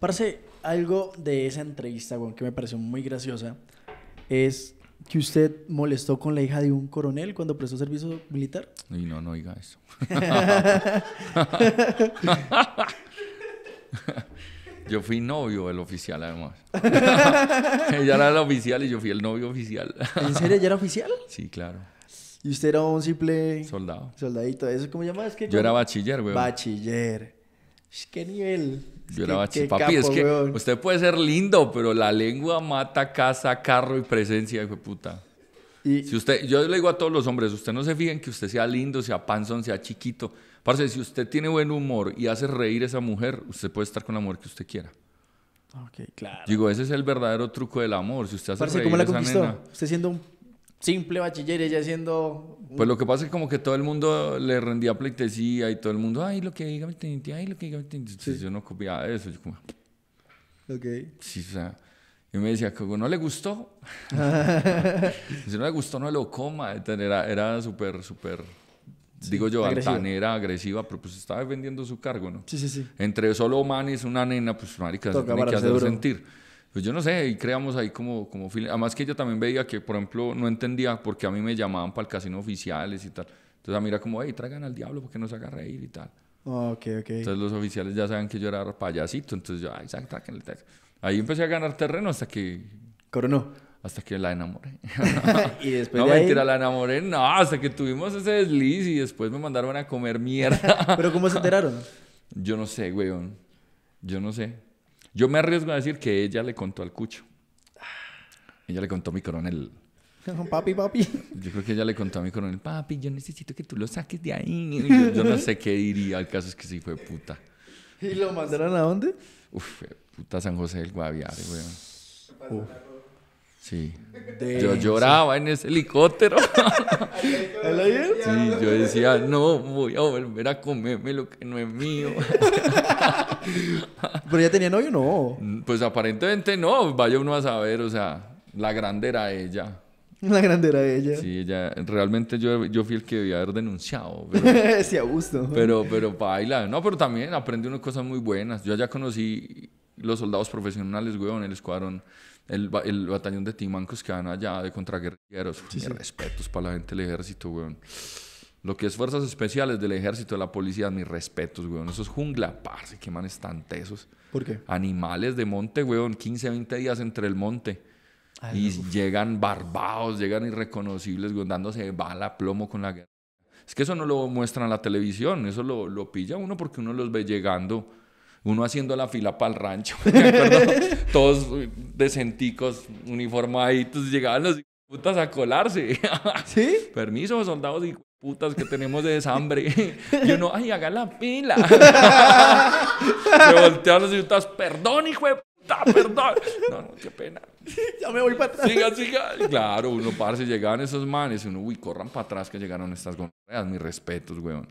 Parce, algo de esa entrevista, que me pareció muy graciosa, es que usted molestó con la hija de un coronel cuando prestó servicio militar. no, no diga eso. yo fui novio del oficial, además. ella era la oficial y yo fui el novio oficial. ¿En serio? ¿Ella era oficial? Sí, claro. ¿Y usted era un simple... Soldado. Soldadito. ¿Eso cómo llama? yo era bachiller, güey. Bachiller qué nivel. Yo era bachi Papi, es que usted puede ser lindo, pero la lengua mata casa, carro y presencia, hijo de puta. Si usted, yo le digo a todos los hombres, usted no se en que usted sea lindo, sea panzón, sea chiquito. Parce, si usted tiene buen humor y hace reír a esa mujer, usted puede estar con la mujer que usted quiera. Ok, claro. Digo, ese es el verdadero truco del amor. Si usted hace ¿cómo la conquistó? usted siendo un simple bachiller, ella siendo... Pues lo que pasa es como que todo el mundo le rendía pleitesía y todo el mundo, ay, lo que diga mi teniente, ay, lo que diga mi teniente. yo no copiaba eso, yo como... Ok. Sí, o sea, yo me decía, como no le gustó. si no le gustó, no lo coma. Era, era súper, súper... digo yo, agresiva. altanera, agresiva, pero pues estaba defendiendo su cargo, ¿no? Sí, sí, sí. Entre solo manes, una nena, pues marica, se tiene que hacer sentir pues yo no sé, y creamos ahí como, como Además que yo también veía que, por ejemplo, no entendía por qué a mí me llamaban para el casino oficiales y tal. Entonces a mí era como, hey, traigan al diablo porque nos haga reír y tal. Ah, ok, Entonces los oficiales ya saben que yo era payasito, entonces yo, ay, Ahí empecé a ganar terreno hasta que... Coronó. Hasta que la enamoré. y después no, mentira, la enamoré, no, hasta que tuvimos ese desliz y después me mandaron a comer mierda. ¿Pero cómo se enteraron? yo no sé, weón. Yo no sé. Yo me arriesgo a decir que ella le contó al Cucho. Ella le contó a mi coronel. Papi, papi. Yo creo que ella le contó a mi coronel, papi, yo necesito que tú lo saques de ahí. Yo, no sé qué diría, el caso es que sí fue puta. ¿Y lo mandaron a dónde? Uf, puta San José del Guaviare, weón. Sí. yo lloraba en ese helicóptero. sí, yo decía, no, voy a volver a comerme lo que no es mío. ¿Pero ya tenía novio no? Pues aparentemente no, vaya uno a saber, o sea, la grande era ella. La grande era ella. Sí, ella, realmente yo, yo fui el que debía haber denunciado. Pero, sí, a gusto. Pero, pero baila. No, pero también aprende unas cosas muy buenas. Yo allá conocí los soldados profesionales, weón, el escuadrón, el, batallón de timancos que van allá de contraguerrilleros. Sí, respetos para la gente del ejército, weón. Lo que es fuerzas especiales del ejército, de la policía, mis respetos, weón. Esos jungla, parce, qué manes tan ¿Por qué? Animales de monte, weón, 15, 20 días entre el monte. y llegan barbados, llegan irreconocibles, weón, dándose bala, plomo con la guerra. Es que eso no lo muestran en la televisión, eso lo, lo pilla uno porque uno los ve llegando uno haciendo la fila para el rancho, todos decenticos, uniformaditos, llegaban los putas a colarse. ¿Sí? Permiso, soldados y putas que tenemos de desambre. Y uno, ay, haga la pila. Me voltean los putas, perdón, hijo de perdón. No, no, qué pena. Ya me voy para atrás. Siga, siga. Claro, uno, parce, llegaban esos manes. Uno, uy, corran para atrás que llegaron estas gonorreas. Mis respetos, weón.